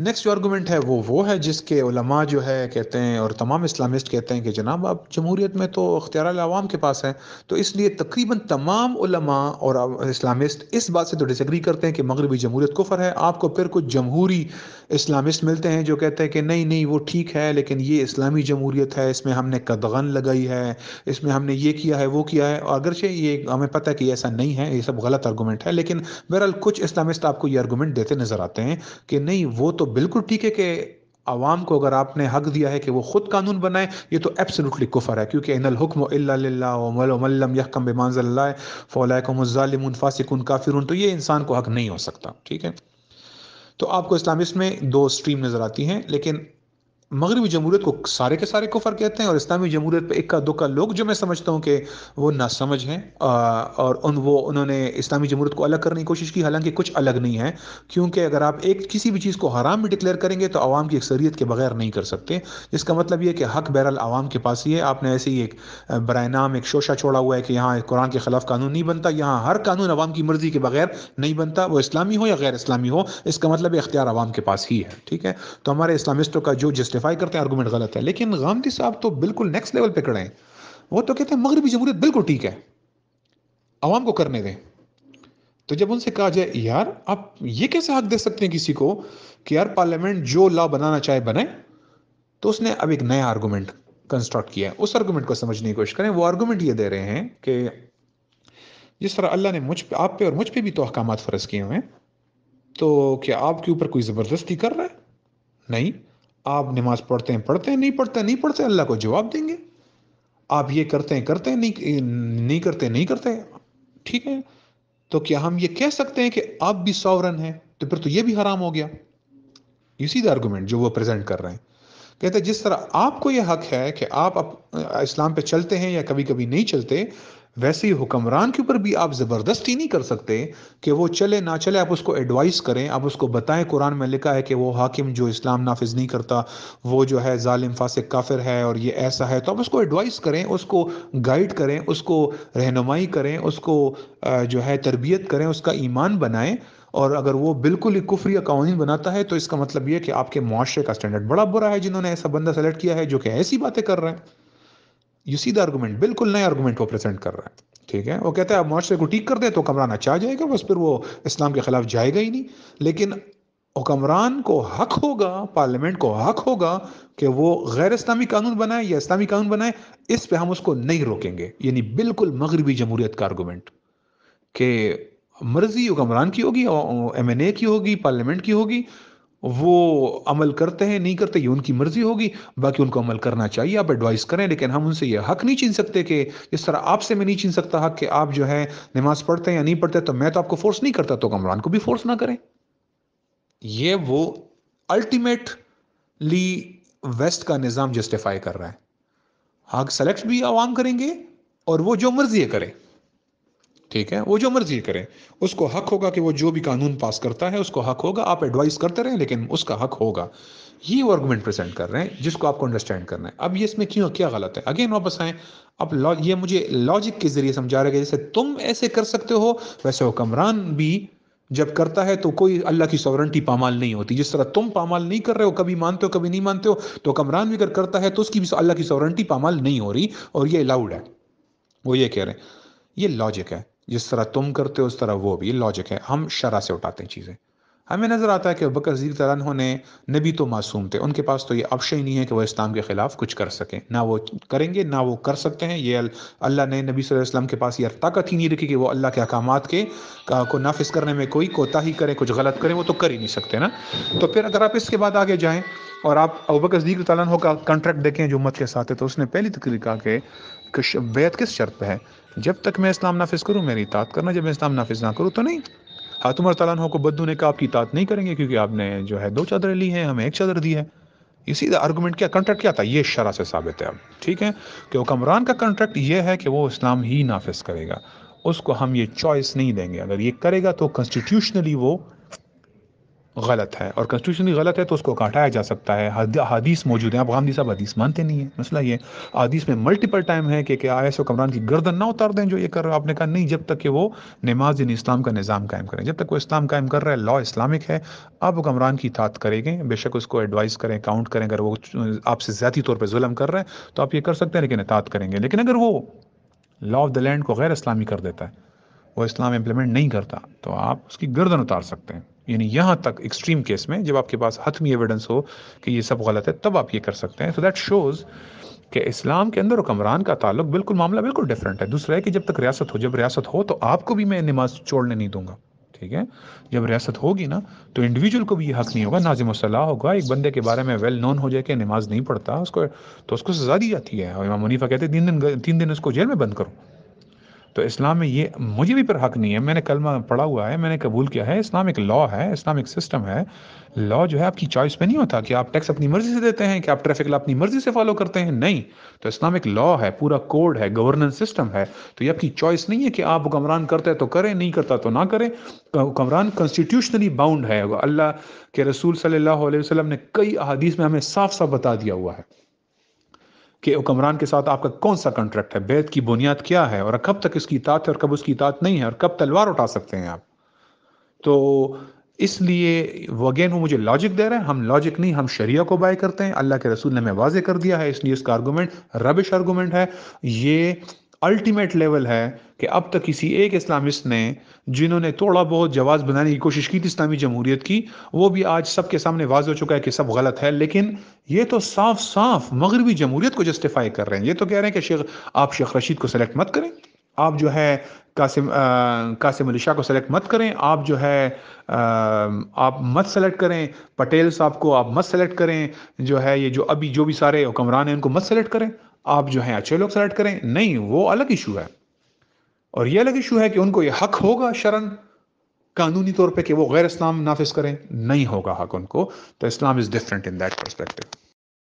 next जो argument है वो वो है जिसके उलमा जो है कहते हैं और तमाम इस्लामिस्ट कहते हैं कि जनाब आप जमहूरीत में तो अख्तियार आवाम के पास है तो इसलिए तकरीबन तमाम उलमा और इस्लामिस्ट इस बात से तो डिसग्री करते हैं कि मगरबी जमहूरीत कुफर है आपको फिर कुछ जमहूरी इस्लामिस्ट मिलते हैं जो कहते हैं कि नहीं नहीं वो ठीक है लेकिन ये इस्लामी जमहूरीत है इसमें हमने कदगन लगाई है इसमें हमने ये किया है वो किया है और अगरचे ये हमें पता है कि ऐसा नहीं है ये सब गलत आर्गूमेंट है लेकिन बहरहाल कुछ इस्लामिस्ट आपको ये आर्गूमेंट देते नज़र आते हैं कि नहीं वो तो तो बिल्कुल ठीक है कि आवाम को अगर आपने हक दिया है कि वो खुद कानून बनाए ये तो एब्सोल्युटली कुफर है क्योंकि इनल हुक्म इल्लाम यकम बेमानजल्ला फ़ौलाकमजालिम फासिकुन काफिरून तो ये इंसान को हक नहीं हो सकता ठीक है तो आपको इस्लाम इसमें दो स्ट्रीम नज़र आती हैं लेकिन मगरबी जमूरत को सारे के सारे कुफर कहते हैं और इस्लामी जमूरत पर इक्का दुक्का लोग जो मैं समझता हूँ कि वो समझ हैं और उन वो उन्होंने इस्लामी जमूरत को अलग करने की कोशिश की हालांकि कुछ अलग नहीं है क्योंकि अगर आप एक किसी भी चीज़ को हराम भी डिक्लेयर करेंगे तो आवाम की अक्सरीत के बगैर नहीं कर सकते इसका मतलब ये कि हक बहरल आवाम के पास ही है आपने ऐसे ही एक बर नाम एक शोशा छोड़ा हुआ है कि यहाँ कुरान के खिलाफ कानून नहीं बनता यहाँ हर कानून आवाम की मर्जी के बगैर नहीं बनता वो इस्लामी हो या गैर इस्लामी हो इसका मतलब अख्तियार आवाम के पास ही है ठीक है तो हमारे इस्लामिस्टों का जो जस्टिफ जस्टिफाई करते हैं आर्गूमेंट गलत है लेकिन गांधी साहब तो बिल्कुल नेक्स्ट लेवल पे खड़े हैं वो तो कहते हैं मगरबी जमहूरियत बिल्कुल ठीक है आवाम को करने दें तो जब उनसे कहा जाए यार आप ये कैसे हक दे सकते हैं किसी को कि यार पार्लियामेंट जो लॉ बनाना चाहे बनाए तो उसने अब एक नया आर्गूमेंट कंस्ट्रक्ट किया है उस आर्गूमेंट को समझने की कोशिश करें वो आर्गूमेंट ये दे रहे हैं कि जिस तरह अल्लाह ने मुझ पे आप पे और मुझ पे भी तो अहकाम फ़र्ज किए हुए हैं तो क्या आपके ऊपर कोई ज़बरदस्ती कर रहा है नहीं आप नमाज पढ़ते हैं पढ़ते हैं नहीं पढ़ते नहीं पढ़ते अल्लाह को जवाब देंगे आप ये करते हैं करते हैं नहीं नहीं करते नहीं करते ठीक है तो क्या हम ये कह सकते हैं कि आप भी सॉवरन हैं तो फिर तो ये भी हराम हो गया इसी द आर्गूमेंट जो वो प्रेजेंट कर रहे हैं कहते हैं जिस तरह आपको ये हक है कि आप इस्लाम पे चलते हैं या कभी कभी नहीं चलते वैसे ही हुक्मरान के ऊपर भी आप ज़बरदस्ती नहीं कर सकते कि वो चले ना चले आप उसको एडवाइस करें आप उसको बताएं कुरान में लिखा है कि वो हाकिम जो इस्लाम नाफिज नहीं करता वो जो है ालिम फासिक काफिर है और ये ऐसा है तो आप उसको एडवाइस करें उसको गाइड करें उसको रहनुमाई करें उसको जो है तरबियत करें उसका ईमान बनाएं और अगर वो बिल्कुल ही कुफरी कानून बनाता है तो इसका मतलब ये कि आपके मुआरे का स्टैंडर्ड बड़ा बुरा है जिन्होंने ऐसा बंदा सेलेक्ट किया है जो कि ऐसी बातें कर रहे हैं यू सी द आर्गूमेंट बिल्कुल नए आर्गूमेंट वो प्रेजेंट कर रहा है ठीक है वो कहता है आप मुआरे को ठीक कर दे तो कमरान अच्छा जाएगा बस फिर वो इस्लाम के खिलाफ जाएगा ही नहीं लेकिन हुक्मरान को हक होगा पार्लियामेंट को हक होगा कि वो गैर इस्लामी कानून बनाए या इस्लामी कानून बनाए इस पर हम उसको नहीं रोकेंगे यानी बिल्कुल मगरबी जमहूरियत का आर्गूमेंट कि मर्जी हुक्मरान की होगी एम एन ए की होगी पार्लियामेंट की होगी वो अमल करते हैं नहीं करते ये उनकी मर्ज़ी होगी बाकी उनको अमल करना चाहिए आप एडवाइस करें लेकिन हम उनसे ये हक नहीं छीन सकते कि इस तरह आपसे मैं नहीं छीन सकता हक कि आप जो है नमाज पढ़ते हैं या नहीं पढ़ते तो मैं तो आपको फोर्स नहीं करता तो कमरान को भी फोर्स ना करें ये वो अल्टीमेटली वेस्ट का निज़ाम जस्टिफाई कर रहा है हक सेलेक्ट भी आवाम करेंगे और वो जो मर्जी करें ठीक है वो जो मर्जी करें उसको हक होगा कि वो जो भी कानून पास करता है उसको हक होगा आप एडवाइस करते रहें लेकिन उसका हक होगा ये वो आर्गूमेंट प्रेजेंट कर रहे हैं जिसको आपको अंडरस्टैंड करना है अब ये इसमें क्यों क्या गलत है अगेन वापस आए अब ये मुझे लॉजिक के जरिए समझा रहे जैसे तुम ऐसे कर सकते हो वैसे हुक्मरान भी जब करता है तो कोई अल्लाह की सॉवरेंटी पामाल नहीं होती जिस तरह तुम पामाल नहीं कर रहे हो कभी मानते हो कभी नहीं मानते हो तो कमरान भी अगर करता है तो उसकी भी अल्लाह की सॉवरेंटी पामाल नहीं हो रही और ये अलाउड है वो ये कह रहे हैं ये लॉजिक है जिस तरह तुम करते हो उस तरह वो भी लॉजिक है हम शरा से उठाते हैं चीज़ें हमें नज़र आता है कि बकर जी ने नबी तो मासूम थे उनके पास तो ये अवश्य ही नहीं है कि वह इस्लाम के ख़िलाफ़ कुछ कर सकें ना वो करेंगे ना वो कर सकते हैं ये अल्लाह ने नबी वसल्लम के पास ये ताकत ही नहीं रखी कि वो अल्लाह के अहकाम के को नाफिस करने में कोई कोताही करें कुछ गलत करें वो तो कर ही नहीं सकते ना तो फिर अगर आप इसके बाद आगे जाएँ और आप अबक जीर तला का कॉन्ट्रैक्ट देखें जो मत के साथ है तो उसने पहली तकरीर कहा कि बैत किस शर्त पर है जब तक मैं इस्लाम नाफिज करूँ मेरी तात करना जब मैं इस्लाम नाफिज ना करूँ तो नहीं हातुम तला को बद्दू ने कहा आपकी तात नहीं करेंगे क्योंकि आपने जो है दो चादरें ली हैं हमें एक चादर दी है इसी आर्गूमेंट क्या कंट्रैक्ट क्या था ये शरा से साबित है अब ठीक है कि हुक्मरान का कंट्रैक्ट ये है कि वो इस्लाम ही नाफिज करेगा उसको हम ये चॉइस नहीं देंगे अगर ये करेगा तो कॉन्स्टिट्यूशनली वो गलत है और कॉन्स्टिट्यूशन ही गलत है तो उसको काटाया जा सकता है हदीस मौजूद है आप गांधी साहब हदीस मानते नहीं है मसला ये हदीस में मल्टीपल टाइम है कि आई एस कमरान की गर्दन ना उतार दें जो ये कर रहा आपने कहा नहीं जब तक कि वो नमाज इन इस्लाम का निज़ाम कायम करें जब तक वो इस्लाम कायम कर रहा है लॉ इस्लामिक है आप कमरान की तात करेंगे बेशक उसको एडवाइस करें काउंट करें अगर वो आपसे ज़्यादा तौर पर जुलम कर रहे हैं तो आप ये कर सकते हैं लेकिन अतात करेंगे लेकिन अगर वो लॉ ऑफ द लैंड को गैर इस्लामी कर देता है वो इस्लाम इम्प्लीमेंट नहीं करता तो आप उसकी गर्दन उतार सकते हैं यानी यहाँ तक एक्सट्रीम केस में जब आपके पास हतमी एविडेंस हो कि ये सब गलत है तब आप ये कर सकते हैं सो दैट शोज़ कि इस्लाम के अंदर हुक्मरान का ताल्लुक बिल्कुल मामला बिल्कुल डिफरेंट है दूसरा है कि जब तक रियासत हो जब रियासत हो तो आपको भी मैं नमाज छोड़ने नहीं दूंगा ठीक है जब रियासत होगी ना तो इंडिविजुअल को भी ये हक नहीं होगा नाजिम सलाह होगा एक बंदे के बारे में वेल नोन हो जाए कि नमाज नहीं पढ़ता उसको तो उसको सजा दी जाती है और इमाम मुनीफा कहते हैं तीन दिन तीन दिन उसको जेल में बंद करो तो इस्लाम में ये मुझे भी पर हक नहीं है मैंने कलमा पढ़ा हुआ है मैंने कबूल किया है इस्लामिक लॉ है इस्लामिक सिस्टम है लॉ जो है आपकी चॉइस पे नहीं होता कि आप टैक्स अपनी मर्जी से देते हैं कि आप ट्रैफिक लॉ अपनी मर्जी से फॉलो करते हैं नहीं तो इस्लामिक लॉ है पूरा कोड है गवर्नेंस सिस्टम है तो ये आपकी चॉइस नहीं है कि आप हुक्मरान करते हैं तो करें नहीं करता तो ना करें हुक्मरान कॉन्स्टिट्यूशनली बाउंड है अल्लाह के रसूल सल्लल्लाहु अलैहि वसल्लम ने कई अहादीस में हमें साफ साफ बता दिया हुआ है कि हुक्मरान के साथ आपका कौन सा कॉन्ट्रैक्ट है बैत की बुनियाद क्या है और कब तक इसकी इतात है और कब उसकी इतात नहीं है और कब तलवार उठा सकते हैं आप तो इसलिए वगैन वो मुझे लॉजिक दे रहे हैं हम लॉजिक नहीं हम शरिया को बाय करते हैं अल्लाह के रसूल ने हमें वाजे कर दिया है इसलिए इसका आर्गूमेंट रबिश आर्गूमेंट है ये अल्टीमेट लेवल है कि अब तक किसी एक इस्लामिस्ट ने जिन्होंने थोड़ा बहुत जवाब बनाने की कोशिश की थी इस्लामी जमहूरियत की वो भी आज सबके सामने वाज हो चुका है कि सब गलत है लेकिन ये तो साफ साफ मगरबी जमहूरीत को जस्टिफाई कर रहे हैं ये तो कह रहे हैं कि शेख आप शेख रशीद को सेलेक्ट मत करें आप जो है कासिम आ, कासिम अली शाह को सेलेक्ट मत करें आप जो है आ, आप मत सेलेक्ट करें पटेल साहब को आप मत सेलेक्ट करें जो है ये जो अभी जो भी सारे हुक्मरान हैं उनको मत सेलेक्ट करें आप जो हैं अच्छे लोग सेलेक्ट करें नहीं वो अलग इशू है और ये अलग इशू है कि उनको ये हक होगा शरण कानूनी तौर पे कि वो गैर इस्लाम नाफिज करें नहीं होगा हक उनको तो Islam is different in that perspective